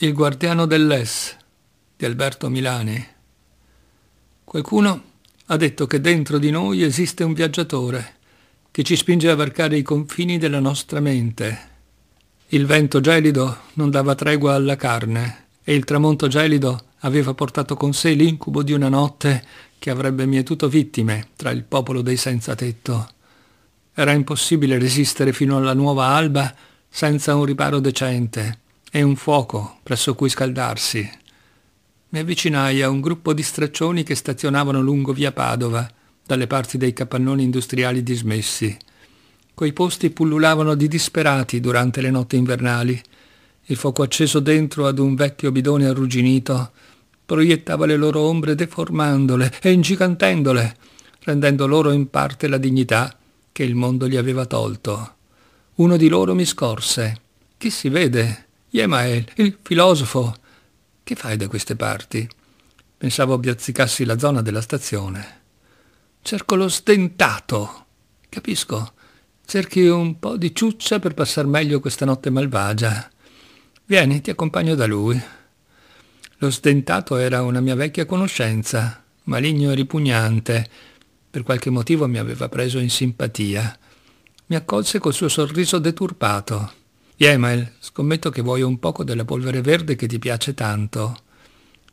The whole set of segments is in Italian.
Il guardiano dell'Es di Alberto Milani. Qualcuno ha detto che dentro di noi esiste un viaggiatore che ci spinge a varcare i confini della nostra mente. Il vento gelido non dava tregua alla carne e il tramonto gelido aveva portato con sé l'incubo di una notte che avrebbe mietuto vittime tra il popolo dei senza tetto. Era impossibile resistere fino alla nuova alba senza un riparo decente e un fuoco presso cui scaldarsi. Mi avvicinai a un gruppo di straccioni che stazionavano lungo via Padova, dalle parti dei capannoni industriali dismessi. Quei posti pullulavano di disperati durante le notti invernali. Il fuoco acceso dentro ad un vecchio bidone arrugginito proiettava le loro ombre deformandole e ingigantendole, rendendo loro in parte la dignità che il mondo gli aveva tolto. Uno di loro mi scorse. Chi si vede? Yemael, il filosofo, che fai da queste parti? Pensavo piazzicassi la zona della stazione. Cerco lo stentato. Capisco. Cerchi un po' di ciuccia per passar meglio questa notte malvagia. Vieni, ti accompagno da lui. Lo stentato era una mia vecchia conoscenza, maligno e ripugnante. Per qualche motivo mi aveva preso in simpatia. Mi accolse col suo sorriso deturpato. Yemel, scommetto che vuoi un poco della polvere verde che ti piace tanto.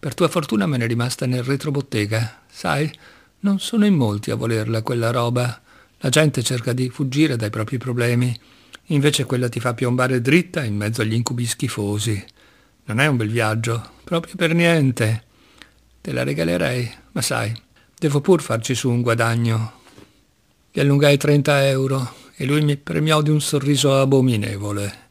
Per tua fortuna me n'è rimasta nel retrobottega. Sai, non sono in molti a volerla quella roba. La gente cerca di fuggire dai propri problemi. Invece quella ti fa piombare dritta in mezzo agli incubi schifosi. Non è un bel viaggio, proprio per niente. Te la regalerei, ma sai, devo pur farci su un guadagno. Gli allungai 30 euro e lui mi premiò di un sorriso abominevole.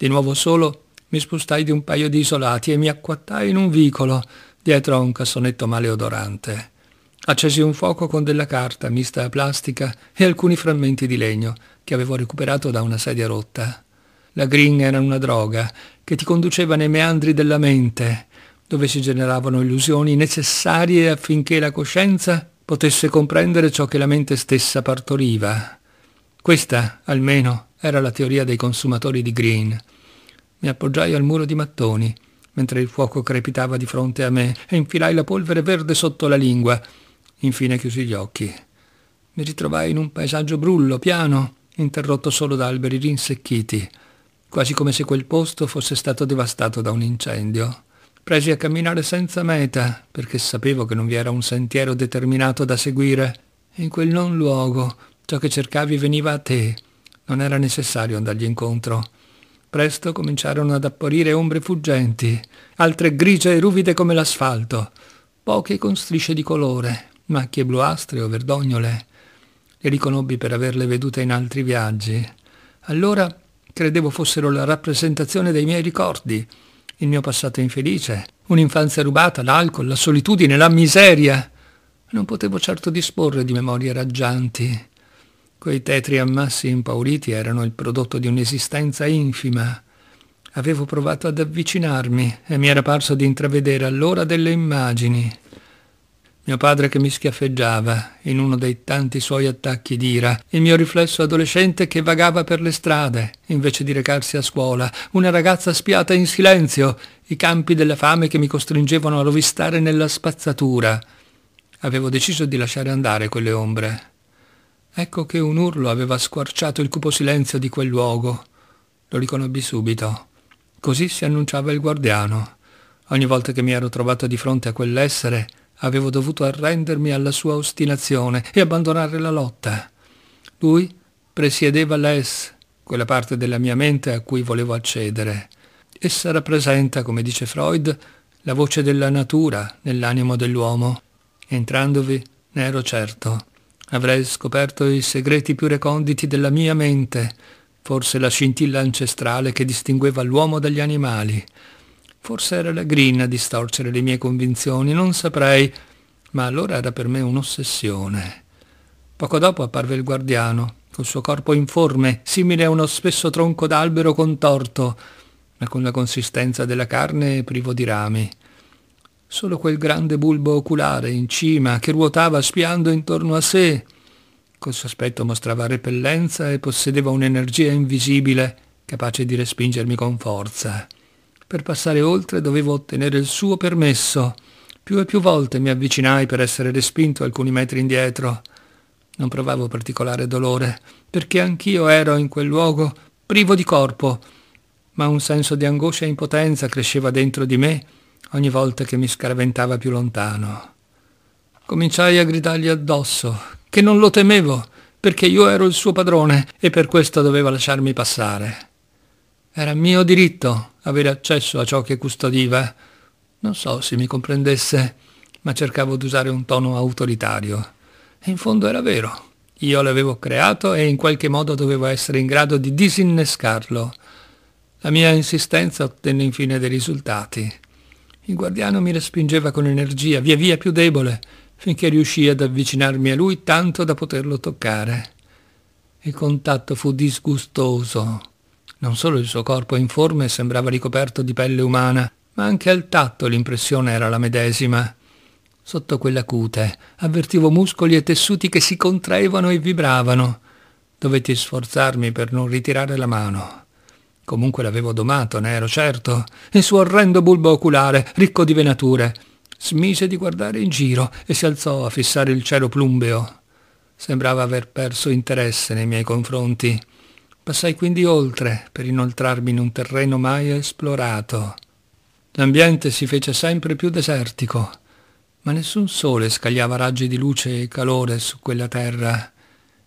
Di nuovo solo mi spostai di un paio di isolati e mi acquattai in un vicolo dietro a un cassonetto maleodorante. Accesi un fuoco con della carta mista a plastica e alcuni frammenti di legno che avevo recuperato da una sedia rotta. La gringa era una droga che ti conduceva nei meandri della mente, dove si generavano illusioni necessarie affinché la coscienza potesse comprendere ciò che la mente stessa partoriva. Questa, almeno, era la teoria dei consumatori di Green. Mi appoggiai al muro di mattoni, mentre il fuoco crepitava di fronte a me, e infilai la polvere verde sotto la lingua. Infine chiusi gli occhi. Mi ritrovai in un paesaggio brullo, piano, interrotto solo da alberi rinsecchiti, quasi come se quel posto fosse stato devastato da un incendio. Presi a camminare senza meta, perché sapevo che non vi era un sentiero determinato da seguire. In quel non luogo ciò che cercavi veniva a te. Non era necessario andargli incontro. Presto cominciarono ad apparire ombre fuggenti, altre grigie e ruvide come l'asfalto, poche con strisce di colore, macchie bluastre o verdognole. Le riconobbi per averle vedute in altri viaggi. Allora credevo fossero la rappresentazione dei miei ricordi, il mio passato infelice, un'infanzia rubata, l'alcol, la solitudine, la miseria. Non potevo certo disporre di memorie raggianti. Quei tetri ammassi impauriti erano il prodotto di un'esistenza infima. Avevo provato ad avvicinarmi e mi era parso di intravedere allora delle immagini. Mio padre che mi schiaffeggiava in uno dei tanti suoi attacchi d'ira, il mio riflesso adolescente che vagava per le strade invece di recarsi a scuola, una ragazza spiata in silenzio, i campi della fame che mi costringevano a rovistare nella spazzatura. Avevo deciso di lasciare andare quelle ombre, Ecco che un urlo aveva squarciato il cupo silenzio di quel luogo. Lo riconobbi subito. Così si annunciava il guardiano. Ogni volta che mi ero trovato di fronte a quell'essere, avevo dovuto arrendermi alla sua ostinazione e abbandonare la lotta. Lui presiedeva l'Es, quella parte della mia mente a cui volevo accedere. Essa rappresenta, come dice Freud, la voce della natura nell'animo dell'uomo. Entrandovi, ne ero certo. Avrei scoperto i segreti più reconditi della mia mente, forse la scintilla ancestrale che distingueva l'uomo dagli animali. Forse era la grina a distorcere le mie convinzioni, non saprei, ma allora era per me un'ossessione. Poco dopo apparve il guardiano, col suo corpo informe, simile a uno spesso tronco d'albero contorto, ma con la consistenza della carne privo di rami solo quel grande bulbo oculare in cima che ruotava spiando intorno a sé. Col sospetto mostrava repellenza e possedeva un'energia invisibile capace di respingermi con forza. Per passare oltre dovevo ottenere il suo permesso. Più e più volte mi avvicinai per essere respinto alcuni metri indietro. Non provavo particolare dolore, perché anch'io ero in quel luogo privo di corpo, ma un senso di angoscia e impotenza cresceva dentro di me ogni volta che mi scaraventava più lontano. Cominciai a gridargli addosso, che non lo temevo, perché io ero il suo padrone e per questo doveva lasciarmi passare. Era mio diritto avere accesso a ciò che custodiva. Non so se mi comprendesse, ma cercavo di usare un tono autoritario. E in fondo era vero. Io l'avevo creato e in qualche modo dovevo essere in grado di disinnescarlo. La mia insistenza ottenne infine dei risultati. Il guardiano mi respingeva con energia, via via più debole, finché riuscii ad avvicinarmi a lui tanto da poterlo toccare. Il contatto fu disgustoso. Non solo il suo corpo informe sembrava ricoperto di pelle umana, ma anche al tatto l'impressione era la medesima. Sotto quella cute avvertivo muscoli e tessuti che si contraevano e vibravano. Dovetti sforzarmi per non ritirare la mano. Comunque l'avevo domato, ne ero certo. Il suo orrendo bulbo oculare, ricco di venature. Smise di guardare in giro e si alzò a fissare il cielo plumbeo. Sembrava aver perso interesse nei miei confronti. Passai quindi oltre per inoltrarmi in un terreno mai esplorato. L'ambiente si fece sempre più desertico, ma nessun sole scagliava raggi di luce e calore su quella terra.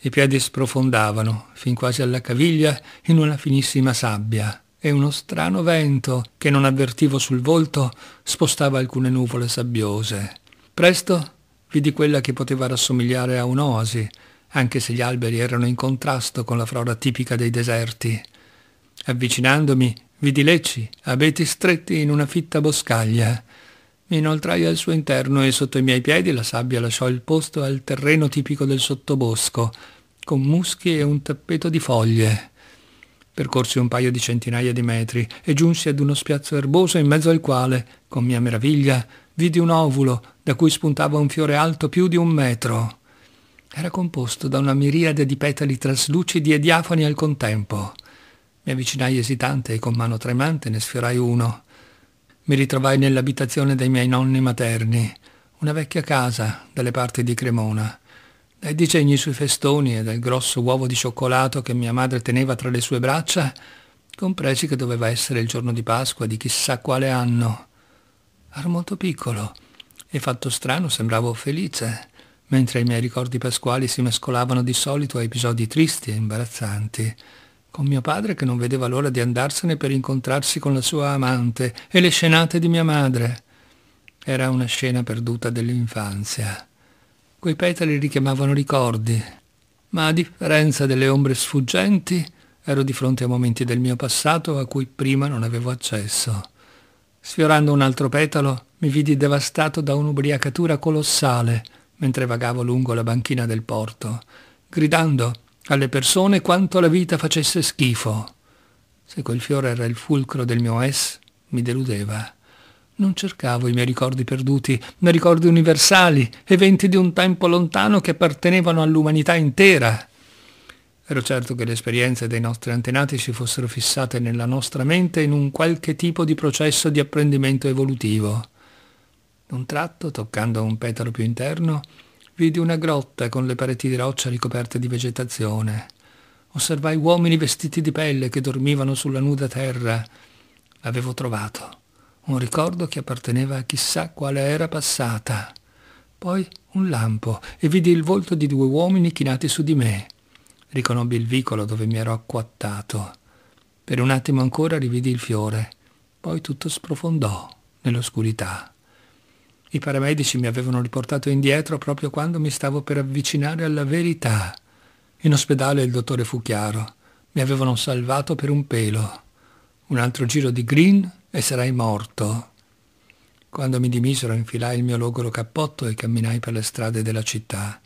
I piedi sprofondavano, fin quasi alla caviglia, in una finissima sabbia, e uno strano vento, che non avvertivo sul volto, spostava alcune nuvole sabbiose. Presto vidi quella che poteva rassomigliare a un'oasi, anche se gli alberi erano in contrasto con la flora tipica dei deserti. Avvicinandomi, vidi lecci, abeti stretti in una fitta boscaglia. Mi inoltrai al suo interno e sotto i miei piedi la sabbia lasciò il posto al terreno tipico del sottobosco, con muschi e un tappeto di foglie. Percorsi un paio di centinaia di metri e giunsi ad uno spiazzo erboso in mezzo al quale, con mia meraviglia, vidi un ovulo da cui spuntava un fiore alto più di un metro. Era composto da una miriade di petali traslucidi e diafani al contempo. Mi avvicinai esitante e con mano tremante ne sfiorai uno. Mi ritrovai nell'abitazione dei miei nonni materni, una vecchia casa dalle parti di Cremona. Dai disegni sui festoni e dal grosso uovo di cioccolato che mia madre teneva tra le sue braccia, compresi che doveva essere il giorno di Pasqua di chissà quale anno. Ero molto piccolo e fatto strano sembravo felice, mentre i miei ricordi pasquali si mescolavano di solito a episodi tristi e imbarazzanti con mio padre che non vedeva l'ora di andarsene per incontrarsi con la sua amante, e le scenate di mia madre. Era una scena perduta dell'infanzia. Quei petali richiamavano ricordi, ma a differenza delle ombre sfuggenti, ero di fronte a momenti del mio passato a cui prima non avevo accesso. Sfiorando un altro petalo, mi vidi devastato da un'ubriacatura colossale mentre vagavo lungo la banchina del porto, gridando alle persone quanto la vita facesse schifo. Se quel fiore era il fulcro del mio es, mi deludeva. Non cercavo i miei ricordi perduti, ma ricordi universali, eventi di un tempo lontano che appartenevano all'umanità intera. Ero certo che le esperienze dei nostri antenati si fossero fissate nella nostra mente in un qualche tipo di processo di apprendimento evolutivo. Un tratto, toccando un petalo più interno, Vidi una grotta con le pareti di roccia ricoperte di vegetazione. Osservai uomini vestiti di pelle che dormivano sulla nuda terra. Avevo trovato un ricordo che apparteneva a chissà quale era passata. Poi un lampo e vidi il volto di due uomini chinati su di me. Riconobbi il vicolo dove mi ero acquattato. Per un attimo ancora rividi il fiore, poi tutto sprofondò nell'oscurità. I paramedici mi avevano riportato indietro proprio quando mi stavo per avvicinare alla verità. In ospedale il dottore fu chiaro. Mi avevano salvato per un pelo. Un altro giro di green e sarai morto. Quando mi dimisero infilai il mio logoro cappotto e camminai per le strade della città,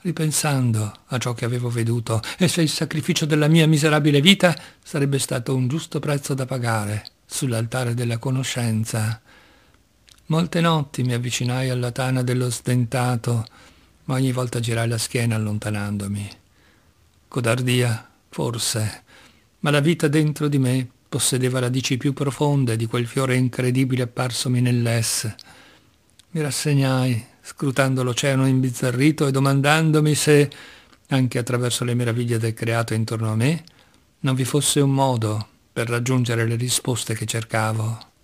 ripensando a ciò che avevo veduto e se il sacrificio della mia miserabile vita sarebbe stato un giusto prezzo da pagare sull'altare della conoscenza. Molte notti mi avvicinai alla tana dello stentato, ma ogni volta girai la schiena allontanandomi. Codardia, forse, ma la vita dentro di me possedeva radici più profonde di quel fiore incredibile apparsomi nell'esse. Mi rassegnai, scrutando l'oceano imbizzarrito e domandandomi se, anche attraverso le meraviglie del creato intorno a me, non vi fosse un modo per raggiungere le risposte che cercavo.